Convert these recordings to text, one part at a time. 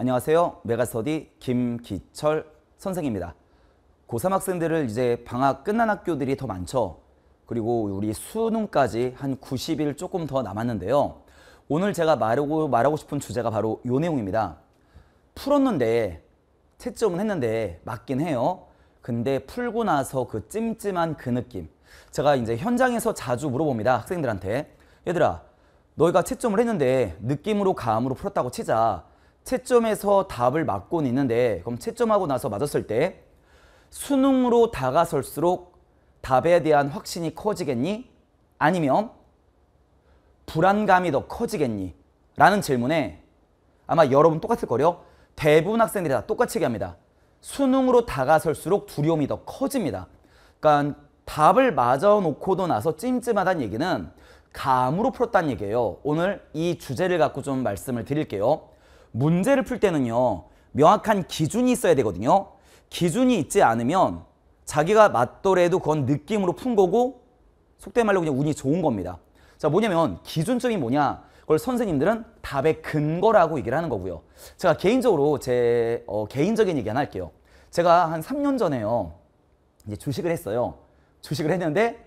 안녕하세요. 메가스터디 김기철 선생입니다. 고3 학생들을 이제 방학 끝난 학교들이 더 많죠. 그리고 우리 수능까지 한 90일 조금 더 남았는데요. 오늘 제가 말하고, 말하고 싶은 주제가 바로 요 내용입니다. 풀었는데 채점은 했는데 맞긴 해요. 근데 풀고 나서 그 찜찜한 그 느낌. 제가 이제 현장에서 자주 물어봅니다. 학생들한테. 얘들아 너희가 채점을 했는데 느낌으로 감으로 풀었다고 치자. 채점에서 답을 맞고는 있는데 그럼 채점하고 나서 맞았을 때 수능으로 다가설수록 답에 대한 확신이 커지겠니? 아니면 불안감이 더 커지겠니? 라는 질문에 아마 여러분 똑같을 거요 대부분 학생들이 다 똑같이 얘기합니다. 수능으로 다가설수록 두려움이 더 커집니다. 그러니까 답을 맞아놓고도 나서 찜찜하다는 얘기는 감으로 풀었다는 얘기예요. 오늘 이 주제를 갖고 좀 말씀을 드릴게요. 문제를 풀 때는요. 명확한 기준이 있어야 되거든요. 기준이 있지 않으면 자기가 맞더라도 그건 느낌으로 푼 거고 속된 말로 그냥 운이 좋은 겁니다. 자 뭐냐면 기준점이 뭐냐 그걸 선생님들은 답의 근거라고 얘기를 하는 거고요. 제가 개인적으로 제 어, 개인적인 얘기 하나 할게요. 제가 한 3년 전에요. 이제 주식을 했어요. 주식을 했는데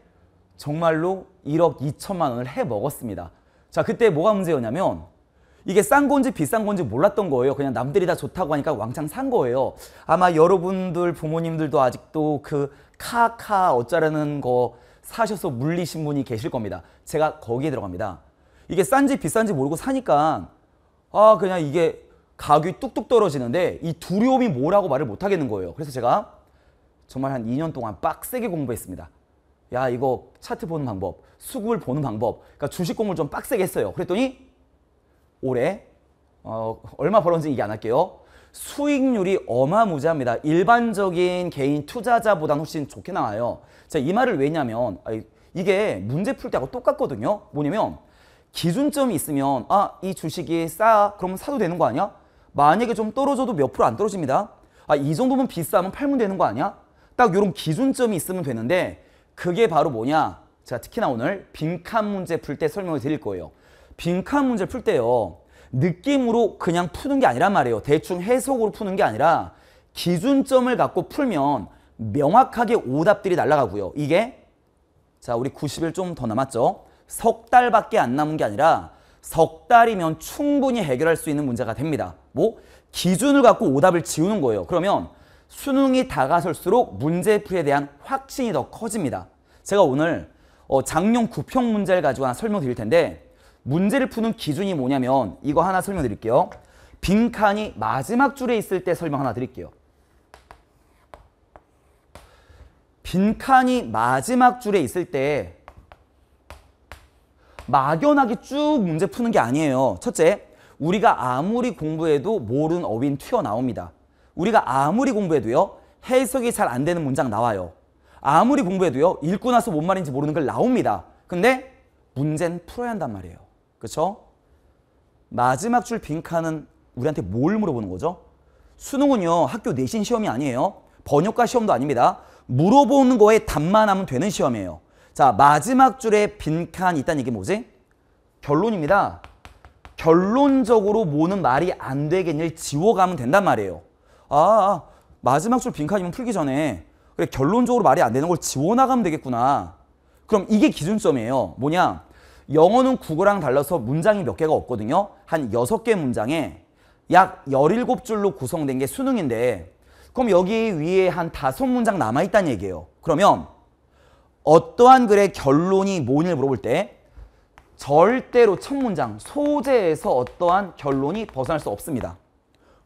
정말로 1억 2천만 원을 해먹었습니다. 자 그때 뭐가 문제였냐면 이게 싼 건지 비싼 건지 몰랐던 거예요. 그냥 남들이 다 좋다고 하니까 왕창 산 거예요. 아마 여러분들 부모님들도 아직도 그 카카 어쩌라는 거 사셔서 물리신 분이 계실 겁니다. 제가 거기에 들어갑니다. 이게 싼지 비싼지 모르고 사니까 아 그냥 이게 가격이 뚝뚝 떨어지는데 이 두려움이 뭐라고 말을 못 하겠는 거예요. 그래서 제가 정말 한 2년 동안 빡세게 공부했습니다. 야 이거 차트 보는 방법, 수급을 보는 방법, 그러니까 주식 공부를 좀 빡세게 했어요. 그랬더니 올해 어, 얼마 벌었는지 얘기 안 할게요. 수익률이 어마무지합니다. 일반적인 개인 투자자보다는 훨씬 좋게 나와요. 자, 이 말을 왜냐면 이게 문제 풀 때하고 똑같거든요. 뭐냐면 기준점이 있으면 아, 이 주식이 싸. 그러면 사도 되는 거 아니야? 만약에 좀 떨어져도 몇 프로 안 떨어집니다. 아, 이 정도면 비싸면 팔면 되는 거 아니야? 딱 이런 기준점이 있으면 되는데 그게 바로 뭐냐? 제가 특히나 오늘 빈칸 문제 풀 때 설명을 드릴 거예요. 빈칸 문제 풀 때요. 느낌으로 그냥 푸는 게 아니란 말이에요. 대충 해석으로 푸는 게 아니라 기준점을 갖고 풀면 명확하게 오답들이 날아가고요. 이게 자 우리 90일 좀 더 남았죠. 석 달밖에 안 남은 게 아니라 석 달이면 충분히 해결할 수 있는 문제가 됩니다. 뭐 기준을 갖고 오답을 지우는 거예요. 그러면 수능이 다가설수록 문제풀이에 대한 확신이 더 커집니다. 제가 오늘 어, 작년 9평 문제를 가지고 하나 설명드릴 텐데 문제를 푸는 기준이 뭐냐면 이거 하나 설명드릴게요. 빈칸이 마지막 줄에 있을 때 설명 하나 드릴게요. 빈칸이 마지막 줄에 있을 때 막연하게 쭉 문제 푸는 게 아니에요. 첫째, 우리가 아무리 공부해도 모르는 어휘는 튀어나옵니다. 우리가 아무리 공부해도요. 해석이 잘 안 되는 문장 나와요. 아무리 공부해도요. 읽고 나서 뭔 말인지 모르는 걸 나옵니다. 근데 문제는 풀어야 한단 말이에요. 그렇죠? 마지막 줄 빈칸은 우리한테 뭘 물어보는 거죠? 수능은요 학교 내신 시험이 아니에요. 번역과 시험도 아닙니다. 물어보는 거에 답만 하면 되는 시험이에요. 자 마지막 줄에 빈칸이 있다는 얘기 뭐지? 결론입니다. 결론적으로 뭐는 말이 안 되겠니 지워가면 된단 말이에요. 아, 아 마지막 줄 빈칸이면 풀기 전에 그래 결론적으로 말이 안 되는 걸 지워나가면 되겠구나. 그럼 이게 기준점이에요. 뭐냐? 영어는 국어랑 달라서 문장이 몇 개가 없거든요. 한 6개 문장에 약 17줄로 구성된 게 수능인데 그럼 여기 위에 한5 문장 남아있다는 얘기예요. 그러면 어떠한 글의 결론이 뭐니 물어볼 때 절대로 첫 문장, 소재에서 어떠한 결론이 벗어날 수 없습니다.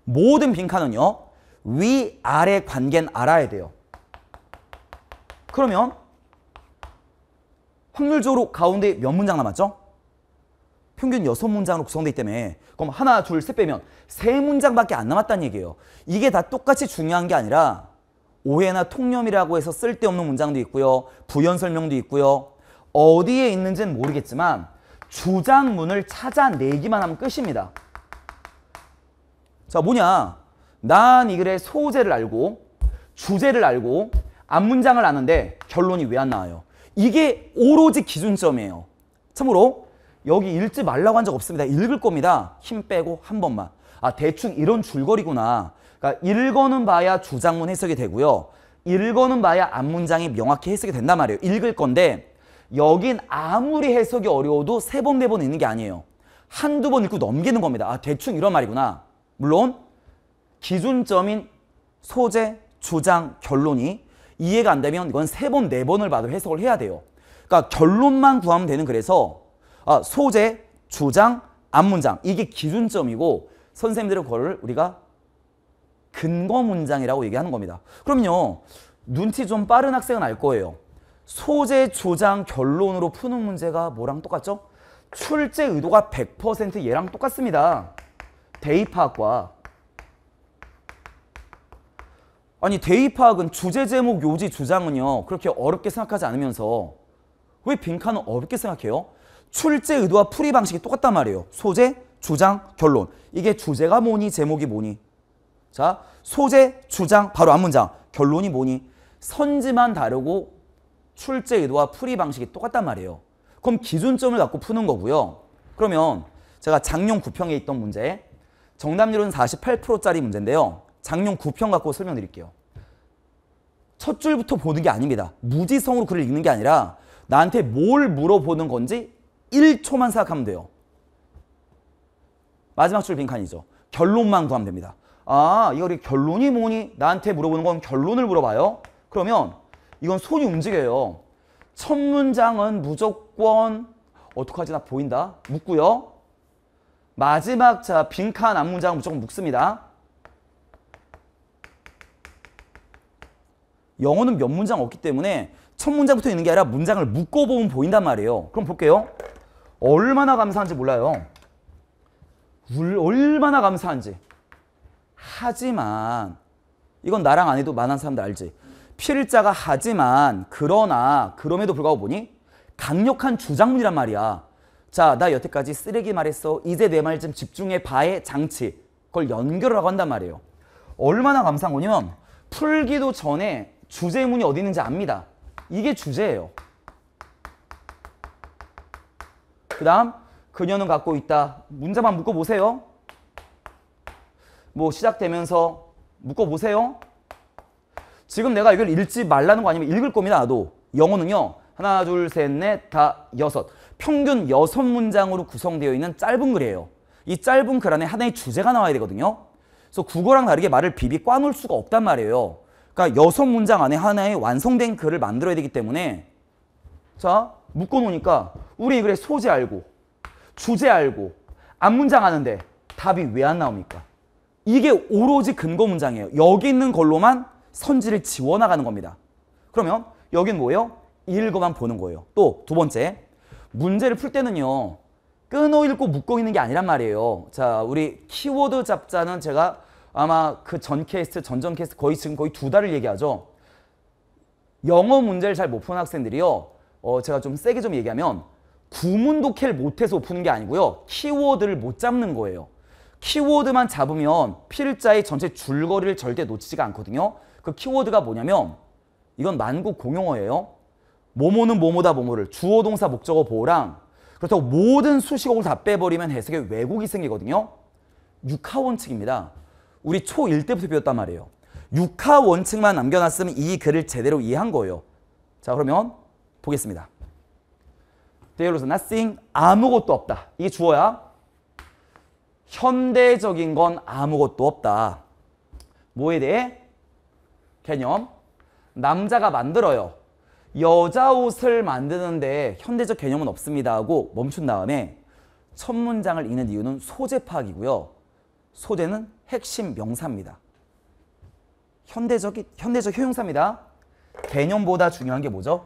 모든 빈칸은요. 위아래 관계는 알아야 돼요. 그러면 확률적으로 가운데 몇 문장 남았죠? 평균 여섯 문장으로 구성되기 때문에 그럼 하나, 둘, 셋 빼면 세 문장밖에 안 남았다는 얘기예요. 이게 다 똑같이 중요한 게 아니라 오해나 통념이라고 해서 쓸데없는 문장도 있고요. 부연 설명도 있고요. 어디에 있는지는 모르겠지만 주장문을 찾아내기만 하면 끝입니다. 자 뭐냐 난 이 글의 소재를 알고 주제를 알고 앞문장을 아는데 결론이 왜 안 나와요? 이게 오로지 기준점이에요. 참으로 여기 읽지 말라고 한 적 없습니다. 읽을 겁니다. 힘 빼고 한 번만. 아 대충 이런 줄거리구나. 그러니까 읽어는 봐야 주장문 해석이 되고요. 읽어는 봐야 앞문장이 명확히 해석이 된단 말이에요. 읽을 건데 여긴 아무리 해석이 어려워도 세 번, 네 번 읽는 게 아니에요. 한두 번 읽고 넘기는 겁니다. 아, 대충 이런 말이구나. 물론 기준점인 소재, 주장, 결론이 이해가 안 되면 이건 세 번, 네 번을 봐도 해석을 해야 돼요. 그러니까 결론만 구하면 되는 그래서 아, 소재, 주장, 앞문장 이게 기준점이고 선생님들의 그걸 우리가 근거 문장이라고 얘기하는 겁니다. 그럼요. 눈치 좀 빠른 학생은 알 거예요. 소재, 주장, 결론으로 푸는 문제가 뭐랑 똑같죠? 출제 의도가 100% 얘랑 똑같습니다. 대입학과 아니 대의 파악은 주제 제목 요지 주장은요 그렇게 어렵게 생각하지 않으면서 왜 빈칸은 어렵게 생각해요? 출제 의도와 풀이 방식이 똑같단 말이에요. 소재, 주장, 결론. 이게 주제가 뭐니 제목이 뭐니. 자 소재, 주장 바로 앞 문장. 결론이 뭐니. 선지만 다르고 출제 의도와 풀이 방식이 똑같단 말이에요. 그럼 기준점을 갖고 푸는 거고요. 그러면 제가 작년 구평에 있던 문제 정답률은 48%짜리 문제인데요. 장년 9편 갖고 설명드릴게요. 첫 줄부터 보는 게 아닙니다. 무지성으로 글을 읽는 게 아니라 나한테 뭘 물어보는 건지 1초만 생각하면 돼요. 마지막 줄 빈칸이죠. 결론만 구하면 됩니다. 아, 이거 결론이 뭐니? 나한테 물어보는 건 결론을 물어봐요. 그러면 이건 손이 움직여요. 첫 문장은 무조건 어떡하지 나 보인다? 묻고요. 마지막 자 빈칸 앞 문장은 무조건 묶습니다 영어는 몇 문장 없기 때문에 첫 문장부터 있는 게 아니라 문장을 묶어보면 보인단 말이에요. 그럼 볼게요. 얼마나 감사한지 몰라요. 울, 얼마나 감사한지. 하지만 이건 나랑 안 해도 많은 사람들 알지. 필자가 하지만 그러나 그럼에도 불구하고 보니 강력한 주장문이란 말이야. 자, 나 여태까지 쓰레기 말했어. 이제 내 말 좀 집중해 봐의 장치. 그걸 연결하라고 한단 말이에요. 얼마나 감사한 거냐면 풀기도 전에 주제문이 어디 있는지 압니다. 이게 주제예요. 그 다음 그녀는 갖고 있다. 문자만 묶어보세요. 뭐 시작되면서 묶어보세요. 지금 내가 이걸 읽지 말라는 거 아니면 읽을 겁니다. 나도. 영어는요. 하나, 둘, 셋, 넷, 다 여섯. 평균 여섯 문장으로 구성되어 있는 짧은 글이에요. 이 짧은 글 안에 하나의 주제가 나와야 되거든요. 그래서 국어랑 다르게 말을 비비 꽈놓을 수가 없단 말이에요. 그러니까 여섯 문장 안에 하나의 완성된 글을 만들어야 되기 때문에 자 묶어놓으니까 우리 그래 소재 알고 주제 알고 앞문장 하는데 답이 왜 안 나옵니까? 이게 오로지 근거 문장이에요. 여기 있는 걸로만 선지를 지워나가는 겁니다. 그러면 여긴 뭐예요? 읽어만 보는 거예요. 또 두 번째 문제를 풀 때는요. 끊어 읽고 묶어 있는 게 아니란 말이에요. 자 우리 키워드 잡자는 제가 아마 그전 케이스, 전전 케이스 거의 지금 거의 두 달을 얘기하죠. 영어 문제를 잘 못 푸는 학생들이요. 어, 제가 좀 세게 좀 얘기하면 구문도 캘 못해서 푸는 게 아니고요. 키워드를 못 잡는 거예요. 키워드만 잡으면 필자의 전체 줄거리를 절대 놓치지가 않거든요. 그 키워드가 뭐냐면 이건 만국 공용어예요. 모모는 모모다 모모를 주어 동사 목적어 보호랑 그렇다고 모든 수식어를 다 빼버리면 해석에 왜곡이 생기거든요. 육하원칙입니다. 우리 초1 때부터 배웠단 말이에요. 육하 원칙만 남겨놨으면 이 글을 제대로 이해한 거예요. 자 그러면 보겠습니다. There is nothing 아무것도 없다. 이게 주어야 현대적인 건 아무것도 없다. 뭐에 대해? 개념. 남자가 만들어요. 여자 옷을 만드는데 현대적 개념은 없습니다 하고 멈춘 다음에 첫 문장을 읽는 이유는 소재 파악이고요. 소재는 핵심 명사입니다. 현대적 현대적 효용사입니다. 개념보다 중요한 게 뭐죠?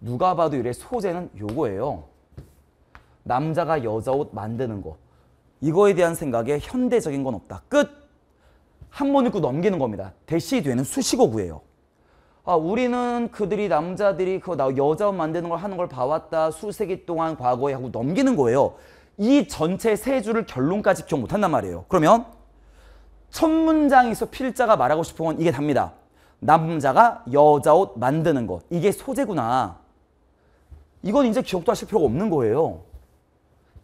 누가 봐도 이래 소재는 요거예요. 남자가 여자 옷 만드는 거. 이거에 대한 생각에 현대적인 건 없다. 끝! 한 번 읽고 넘기는 겁니다. 대시 뒤는 수식어구예요. 아, 우리는 그들이 남자들이 그 여자 옷 만드는 걸 하는 걸 봐왔다. 수세기 동안 과거에 하고 넘기는 거예요. 이 전체 세 줄을 결론까지 기억 못한단 말이에요. 그러면 첫 문장에서 필자가 말하고 싶은 건 이게 답니다. 남자가 여자 옷 만드는 것. 이게 소재구나. 이건 이제 기억도 하실 필요가 없는 거예요.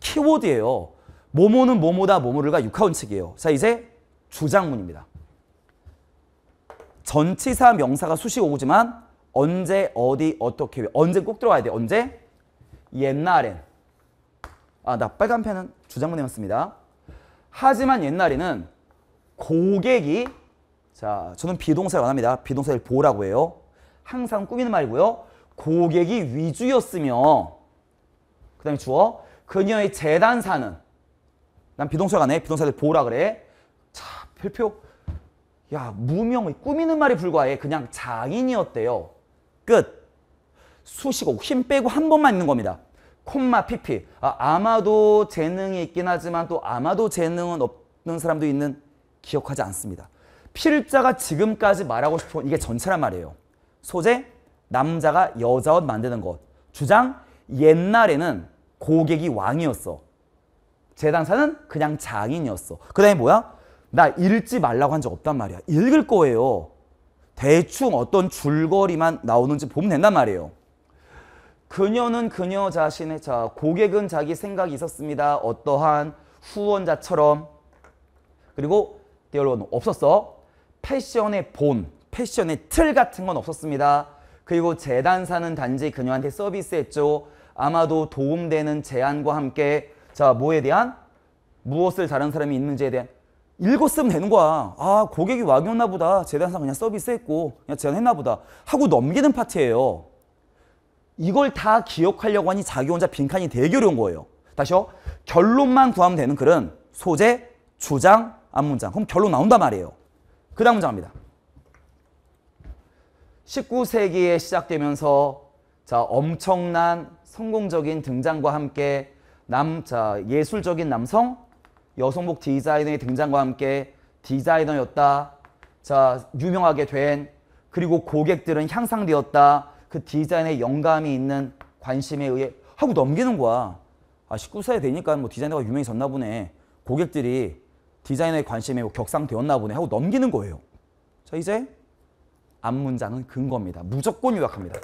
키워드예요. 모모는 모모다 모모를가 육하원칙이에요. 자 이제 주장문입니다. 전치사 명사가 수식 오고지만 언제 어디 어떻게 언제 꼭 들어와야 돼 언제 옛날엔 아나 빨간 펜은 주장문 해왔습니다. 하지만 옛날에는 고객이 자 저는 비동사를 안합니다 비동사를 보라고 해요. 항상 꾸미는 말이고요. 고객이 위주였으며 그 다음에 주어 그녀의 재단사는 난 비동사가 네 비동사를 보라 그래. 자 별표 야 무명의 꾸미는 말이 불과해 그냥 장인이었대요. 끝. 수식어 힘 빼고 한 번만 있는 겁니다. 콤마 피피 아, 아마도 재능이 있긴 하지만 또 아마도 재능은 없는 사람도 있는 기억하지 않습니다. 피자가 지금까지 말하고 싶은 이게 전체란 말이에요. 소재, 남자가 여자 옷 만드는 것. 주장, 옛날에는 고객이 왕이었어. 재단사는 그냥 장인이었어. 그 다음에 뭐야? 나 읽지 말라고 한 적 없단 말이야. 읽을 거예요. 대충 어떤 줄거리만 나오는지 보면 된단 말이에요. 그녀는 그녀 자신의 자, 고객은 자기 생각이 있었습니다. 어떠한 후원자처럼. 그리고 여러분 없었어. 패션의 본, 패션의 틀 같은 건 없었습니다. 그리고 재단사는 단지 그녀한테 서비스했죠. 아마도 도움되는 제안과 함께 자 뭐에 대한 무엇을 다른 사람이 있는지에 대한 읽었으면 되는 거야. 아 고객이 와겼나 보다. 재단사 그냥 서비스했고 그냥 제안했나 보다. 하고 넘기는 파트예요. 이걸 다 기억하려고 하니 자기 혼자 빈칸이 되게 어려운 거예요. 다시요. 어? 결론만 구하면 되는 글은 소재, 주장, 앞 문장. 그럼 결론 나온단 말이에요. 그 다음 문장입니다. 19세기에 시작되면서 자 엄청난 성공적인 등장과 함께 남, 자 예술적인 남성, 여성복 디자이너의 등장과 함께 디자이너였다. 자 유명하게 된 그리고 고객들은 향상되었다. 그 디자인에 영감이 있는 관심에 의해 하고 넘기는 거야. 아 19세에 되니까 뭐 디자이너가 유명해졌나 보네. 고객들이 디자인에 관심이 격상되었나 보네 하고 넘기는 거예요. 자 이제 앞 문장은 근거입니다. 무조건 요약합니다.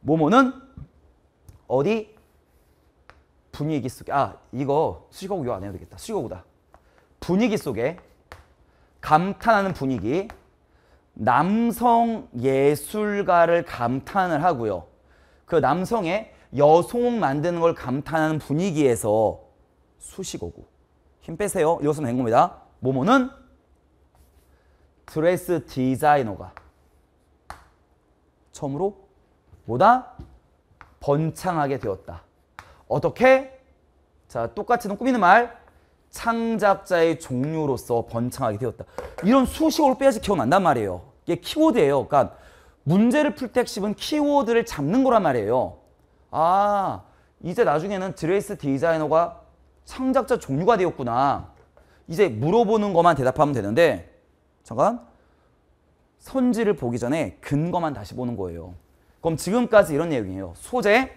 뭐뭐는 어디 분위기 속에 아 이거 수식어구 요안 해도 되겠다. 수식어구다. 분위기 속에 감탄하는 분위기 남성 예술가를 감탄을 하고요. 그 남성의 여성 만드는 걸 감탄하는 분위기에서 수식어구 힘 빼세요. 이것은 행구니다 모모는 드레스 디자이너가 처음으로 뭐다? 번창하게 되었다. 어떻게? 자, 똑같이는 꾸미는 말. 창작자의 종류로서 번창하게 되었다. 이런 수식어를 빼야지 기억난단 말이에요. 이게 키워드예요. 그러니까 문제를 풀때 핵심은 키워드를 잡는 거란 말이에요. 아, 이제 나중에는 드레스 디자이너가 창작자 종류가 되었구나. 이제 물어보는 것만 대답하면 되는데 잠깐 선지를 보기 전에 근거만 다시 보는 거예요. 그럼 지금까지 이런 내용이에요. 소재,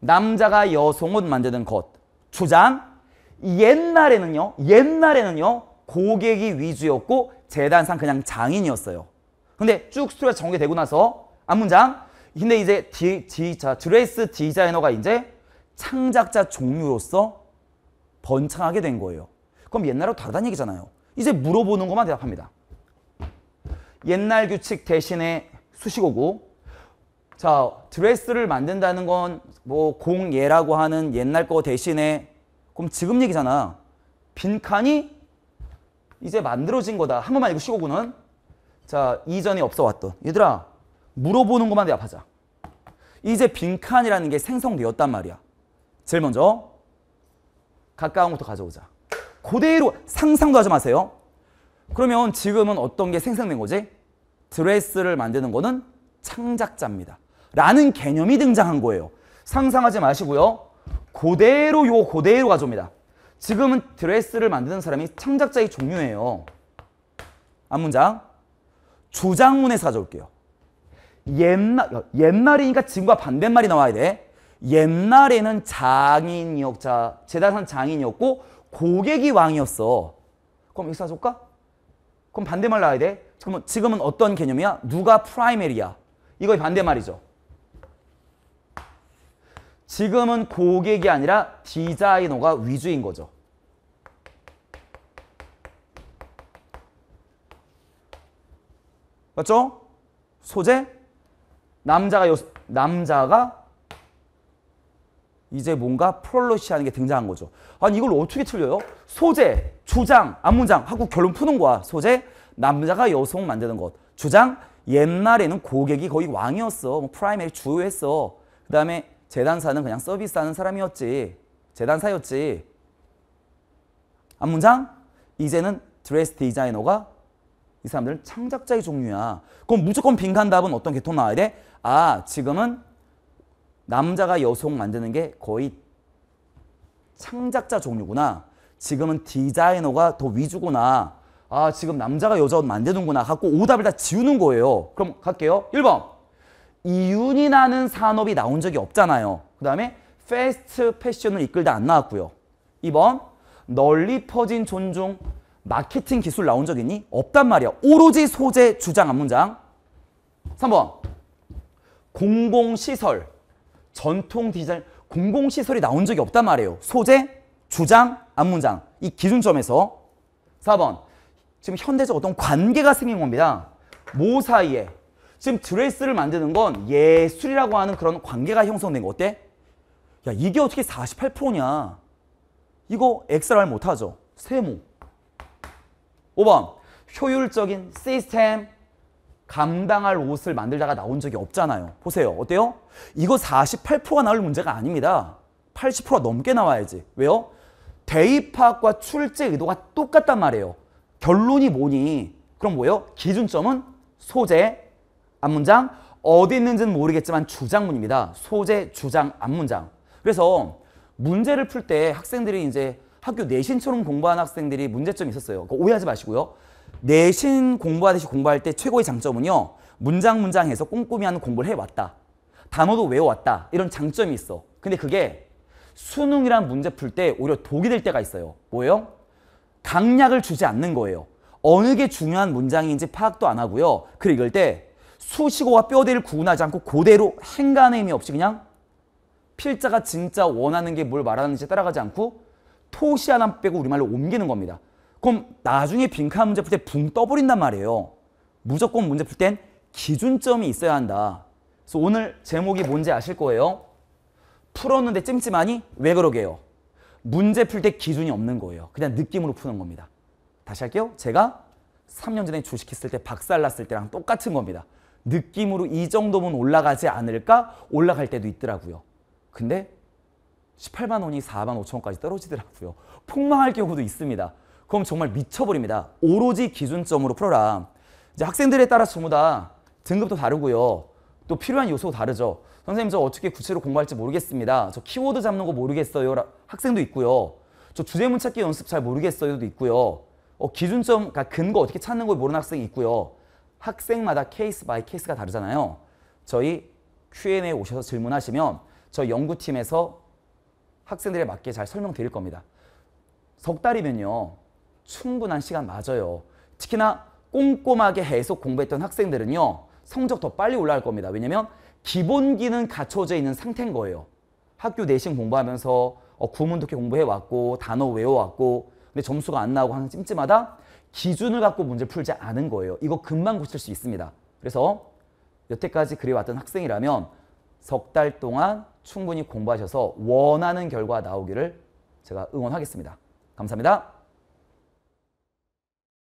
남자가 여성 옷 만드는 것, 주장, 옛날에는요, 옛날에는요, 고객이 위주였고 재단상 그냥 장인이었어요. 근데 쭉 수요가 정리되고 나서 안문장, 근데 이제 디, 디, 자, 드레스 디자이너가 이제 창작자 종류로서 번창하게 된 거예요. 그럼 옛날하고 다르다는 얘기잖아요. 이제 물어보는 것만 대답합니다. 옛날 규칙 대신에 수식어고 자 드레스를 만든다는 건 뭐 공예라고 하는 옛날 거 대신에 그럼 지금 얘기잖아. 빈칸이 이제 만들어진 거다. 한 번만 읽고 쉬고는 자 이전에 없어왔던 얘들아 물어보는 것만 대답하자. 이제 빈칸이라는 게 생성되었단 말이야. 제일 먼저 가까운 것도 가져오자. 그대로 상상도 하지 마세요. 그러면 지금은 어떤 게 생성된 거지? 드레스를 만드는 거는 창작자입니다. 라는 개념이 등장한 거예요. 상상하지 마시고요. 그대로 요 그대로 가져옵니다. 지금은 드레스를 만드는 사람이 창작자의 종류예요. 안문장 주장문에서 가져올게요. 옛말, 어, 옛말이니까 지금과 반대말이 나와야 돼. 옛날에는 장인이었자 제단산 장인이었고 고객이 왕이었어. 그럼 여기서 볼까? 그럼 반대말 나와야 돼. 그러면 지금은 어떤 개념이야? 누가 프라이머리야? 이거 반대말이죠. 지금은 고객이 아니라 디자이너가 위주인 거죠. 맞죠? 소재? 남자가 여, 남자가 이제 뭔가 프롤러시하는 게 등장한 거죠. 아니 이걸 어떻게 틀려요? 소재, 주장, 안문장 하고 결론 푸는 거야. 소재, 남자가 여성 만드는 것. 주장, 옛날에는 고객이 거의 왕이었어. 뭐 프라이머리 주요했어. 그 다음에 재단사는 그냥 서비스하는 사람이었지. 재단사였지. 안문장, 이제는 드레스 디자이너가 이 사람들은 창작자의 종류야. 그럼 무조건 빈칸 답은 어떤 계통 나와야 돼? 아, 지금은 남자가 여성 만드는 게 거의 창작자 종류구나. 지금은 디자이너가 더 위주구나. 아 지금 남자가 여자 옷 만드는구나 갖고 오답을 다 지우는 거예요. 그럼 갈게요. 1번 이윤이나는 산업이 나온 적이 없잖아요. 그 다음에 패스트 패션을 이끌다 안 나왔고요. 2번 널리 퍼진 존중 마케팅 기술 나온 적 있니? 없단 말이야. 오로지 소재, 주장, 안문장. 3번 공공시설 전통 디자인 공공시설이 나온 적이 없단 말이에요. 소재, 주장, 안문장 이 기준점에서 4번 지금 현대적 어떤 관계가 생긴 겁니다. 모 사이에 지금 드레스를 만드는 건 예술이라고 하는 그런 관계가 형성된 거 어때? 야 이게 어떻게 48%냐 이거 엑스라 못하죠 세모 5번 효율적인 시스템 감당할 옷을 만들다가 나온 적이 없잖아요. 보세요. 어때요? 이거 48%가 나올 문제가 아닙니다. 80%가 넘게 나와야지. 왜요? 대입 학과 출제 의도가 똑같단 말이에요. 결론이 뭐니? 그럼 뭐예요? 기준점은 소재, 앞문장, 어디 있는지는 모르겠지만 주장문입니다. 소재, 주장, 앞문장. 그래서 문제를 풀 때 학생들이 이제 학교 내신처럼 공부하는 학생들이 문제점이 있었어요. 오해하지 마시고요. 내신 공부하듯이 공부할 때 최고의 장점은요. 문장 문장해서 꼼꼼히 하는 공부를 해왔다. 단어도 외워왔다. 이런 장점이 있어. 근데 그게 수능이란 문제 풀 때 오히려 독이 될 때가 있어요. 뭐예요? 강약을 주지 않는 거예요. 어느 게 중요한 문장인지 파악도 안 하고요. 글을 읽을 때 수식어와 뼈대를 구분하지 않고 그대로 행간의 의미 없이 그냥 필자가 진짜 원하는 게 뭘 말하는지 따라가지 않고 토시 하나 빼고 우리말로 옮기는 겁니다. 그럼 나중에 빈칸 문제 풀 때 붕 떠버린단 말이에요. 무조건 문제 풀 땐 기준점이 있어야 한다. 그래서 오늘 제목이 뭔지 아실 거예요. 풀었는데 찜찜하니? 왜 그러게요? 문제 풀 때 기준이 없는 거예요. 그냥 느낌으로 푸는 겁니다. 다시 할게요. 제가 3년 전에 주식했을 때 박살났을 때랑 똑같은 겁니다. 느낌으로 이 정도면 올라가지 않을까? 올라갈 때도 있더라고요. 근데 18만 원이 4만 5천 원까지 떨어지더라고요. 폭망할 경우도 있습니다. 그럼 정말 미쳐버립니다. 오로지 기준점으로 풀어라. 이제 학생들에 따라서 전부 다 등급도 다르고요. 또 필요한 요소도 다르죠. 선생님 저 어떻게 구체로 공부할지 모르겠습니다. 저 키워드 잡는 거 모르겠어요. 학생도 있고요. 저 주제문 찾기 연습 잘 모르겠어요도 있고요. 어, 기준점, 그러니까 근거 어떻게 찾는 걸 모르는 학생이 있고요. 학생마다 케이스 바이 케이스가 다르잖아요. 저희 Q&A에 오셔서 질문하시면 저 연구팀에서 학생들에 맞게 잘 설명드릴 겁니다. 석 달이면요. 충분한 시간 맞아요. 특히나 꼼꼼하게 해서 공부했던 학생들은요. 성적 더 빨리 올라갈 겁니다. 왜냐면 기본기는 갖춰져 있는 상태인 거예요. 학교 내신 공부하면서 어, 구문독해 공부해왔고 단어 외워왔고 근데 점수가 안 나오고 하는 찜찜하다? 기준을 갖고 문제 풀지 않은 거예요. 이거 금방 고칠 수 있습니다. 그래서 여태까지 그래왔던 학생이라면 석 달 동안 충분히 공부하셔서 원하는 결과 나오기를 제가 응원하겠습니다. 감사합니다.